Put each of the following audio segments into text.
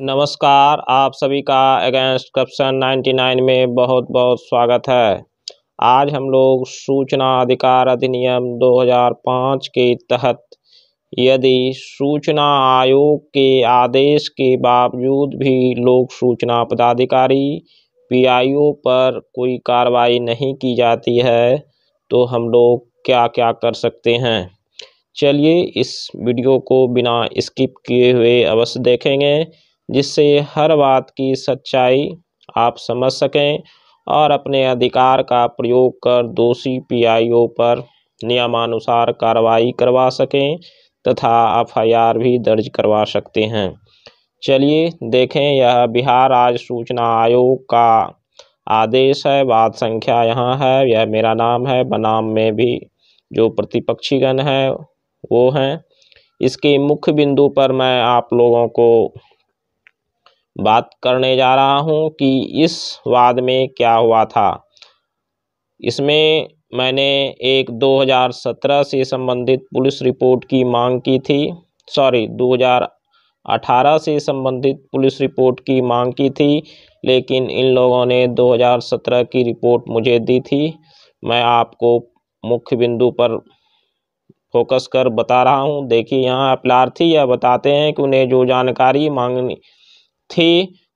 नमस्कार आप सभी का अगेंस्ट करप्शन 99 में बहुत बहुत स्वागत है आज हम लोग सूचना अधिकार अधिनियम 2005 के तहत यदि सूचना आयोग के आदेश के बावजूद भी लोक सूचना पदाधिकारी पीआईओ पर कोई कार्रवाई नहीं की जाती है तो हम लोग क्या क्या कर सकते हैं चलिए इस वीडियो को बिना स्किप किए हुए अवश्य देखेंगे जिससे हर बात की सच्चाई आप समझ सकें और अपने अधिकार का प्रयोग कर दोषी पीआईओ पर नियमानुसार कार्रवाई करवा सकें तथा एफआईआर भी दर्ज करवा सकते हैं चलिए देखें यह बिहार राज्य सूचना आयोग का आदेश है बात संख्या यहाँ है यह मेरा नाम है बनाम में भी जो प्रतिपक्षीगण है वो हैं इसके मुख्य बिंदु पर मैं आप लोगों को बात करने जा रहा हूँ कि इस वाद में क्या हुआ था इसमें मैंने एक 2017 से संबंधित पुलिस रिपोर्ट की मांग की थी सॉरी 2018 से संबंधित पुलिस रिपोर्ट की मांग की थी लेकिन इन लोगों ने 2017 की रिपोर्ट मुझे दी थी मैं आपको मुख्य बिंदु पर फोकस कर बता रहा हूँ देखिए यहाँ अपलार्थी यह बताते हैं कि उन्हें जो जानकारी मांगनी थे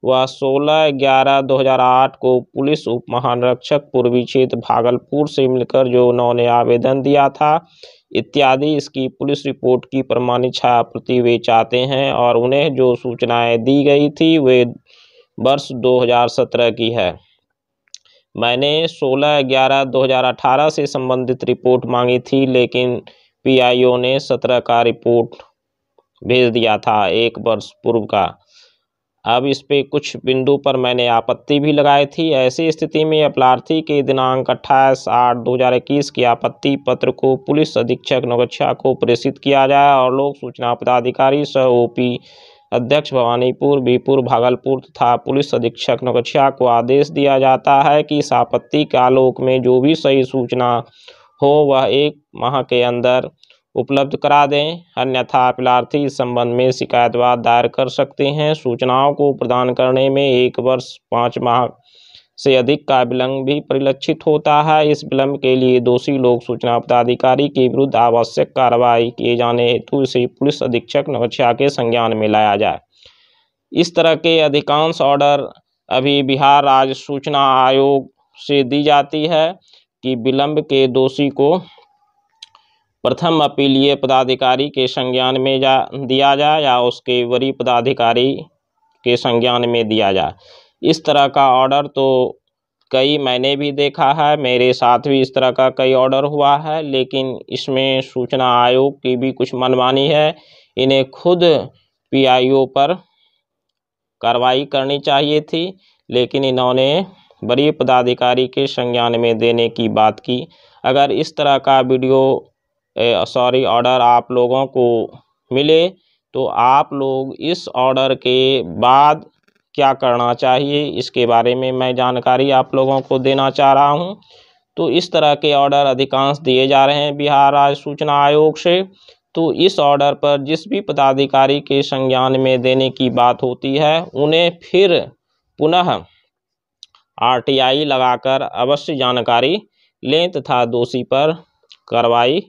वह सोलह ग्यारह दो हज़ार आठ को पुलिस उप महानिरीक्षक पूर्वी क्षेत्र भागलपुर से मिलकर जो उन्होंने आवेदन दिया था इत्यादि इसकी पुलिस रिपोर्ट की प्रमाणित छायाप्रति वे चाहते हैं और उन्हें जो सूचनाएं दी गई थी वे वर्ष 2017 की है मैंने 16 ग्यारह 2018 से संबंधित रिपोर्ट मांगी थी लेकिन पीआईओ ने 17 का रिपोर्ट भेज दिया था एक वर्ष पूर्व का अब इस पर कुछ बिंदु पर मैंने आपत्ति भी लगाई थी ऐसी स्थिति में अपलार्थी के दिनांक अट्ठाईस आठ दो हज़ार इक्कीस की आपत्ति पत्र को पुलिस अधीक्षक नौगछा को प्रेषित किया जाए और लोक सूचना पदाधिकारी सह ओ पी अध्यक्ष भवानीपुर बीपुर भागलपुर तथा पुलिस अधीक्षक नौगछिया को आदेश दिया जाता है कि इस आपत्ति के आलोक में जो भी सही सूचना हो वह एक माह के अंदर उपलब्ध करा दें अन्यथा अपीलार्थी इस संबंध में शिकायतवाद दायर कर सकते हैं सूचनाओं को प्रदान करने में एक वर्ष पाँच माह से अधिक का विलम्ब भी परिलक्षित होता है इस विलंब के लिए दोषी लोग सूचना पदाधिकारी के विरुद्ध आवश्यक कार्रवाई किए जाने हेतु इसे पुलिस अधीक्षक नवछा के संज्ञान में लाया जाए इस तरह के अधिकांश ऑर्डर अभी बिहार राज्य सूचना आयोग से दी जाती है कि विलंब के दोषी को प्रथम अपीलीय पदाधिकारी के संज्ञान में जा दिया जाए या उसके वरीय पदाधिकारी के संज्ञान में दिया जाए इस तरह का ऑर्डर तो कई मैंने भी देखा है मेरे साथ भी इस तरह का कई ऑर्डर हुआ है लेकिन इसमें सूचना आयोग की भी कुछ मनमानी है इन्हें खुद पीआईओ पर कार्रवाई करनी चाहिए थी लेकिन इन्होंने बड़ी पदाधिकारी के संज्ञान में देने की बात की अगर इस तरह का वीडियो सॉरी ऑर्डर आप लोगों को मिले तो आप लोग इस ऑर्डर के बाद क्या करना चाहिए इसके बारे में मैं जानकारी आप लोगों को देना चाह रहा हूँ तो इस तरह के ऑर्डर अधिकांश दिए जा रहे हैं बिहार राज्य सूचना आयोग से तो इस ऑर्डर पर जिस भी पदाधिकारी के संज्ञान में देने की बात होती है उन्हें फिर पुनः आरटीआई लगाकर अवश्य जानकारी लें तथा दोषी पर कार्रवाई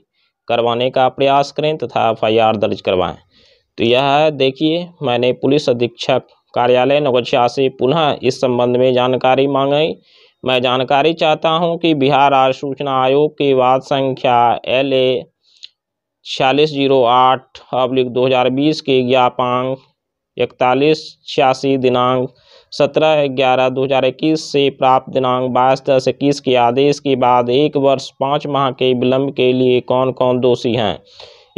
करवाने का प्रयास करें तथा एफ दर्ज करवाएँ तो यह है देखिए मैंने पुलिस अधीक्षक कार्यालय नौगछिया से पुनः इस संबंध में जानकारी मांगी मैं जानकारी चाहता हूं कि बिहार राज्य सूचना आयोग की वाद संख्या एल ए छियालीस जीरो आठ अब्लिक दो हज़ार बीस के ज्ञापांक इकतालीस छियासी दिनांक सत्रह ग्यारह दो हज़ार इक्कीस से प्राप्त दिनांक बाईस दस इक्कीस के आदेश के बाद एक वर्ष पाँच माह के विलंब के लिए कौन कौन दोषी हैं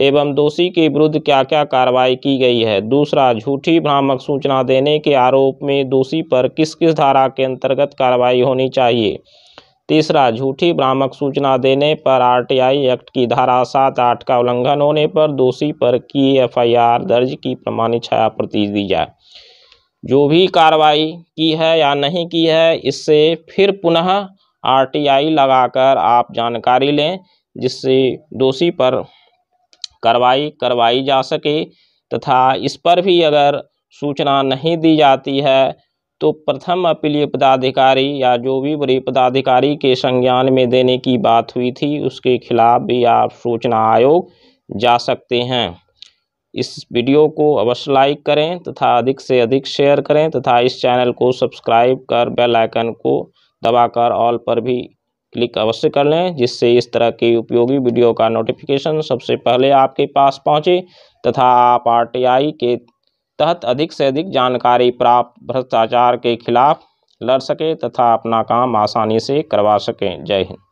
एवं दोषी के विरुद्ध क्या क्या कार्रवाई की गई है दूसरा झूठी भ्रामक सूचना देने के आरोप में दोषी पर किस किस धारा के अंतर्गत कार्रवाई होनी चाहिए तीसरा झूठी भ्रामक सूचना देने पर आरटीआई एक्ट की धारा सात आठ का उल्लंघन होने पर दोषी पर की एफआईआर दर्ज की प्रमाणित छाया प्रति दी जाए जो भी कार्रवाई की है या नहीं की है इससे फिर पुनः आरटीआई लगाकर आप जानकारी लें जिससे दोषी पर कार्रवाई करवाई जा सके तथा इस पर भी अगर सूचना नहीं दी जाती है तो प्रथम अपीलीय पदाधिकारी या जो भी बड़े पदाधिकारी के संज्ञान में देने की बात हुई थी उसके खिलाफ भी आप सूचना आयोग जा सकते हैं इस वीडियो को अवश्य लाइक करें तथा अधिक से अधिक शेयर करें तथा इस चैनल को सब्सक्राइब कर बेल आइकन को दबाकर ऑल पर भी क्लिक अवश्य कर लें जिससे इस तरह की उपयोगी वीडियो का नोटिफिकेशन सबसे पहले आपके पास पहुंचे तथा आप आरटीआई के तहत अधिक से अधिक जानकारी प्राप्त भ्रष्टाचार के खिलाफ लड़ सकें तथा अपना काम आसानी से करवा सकें जय हिंद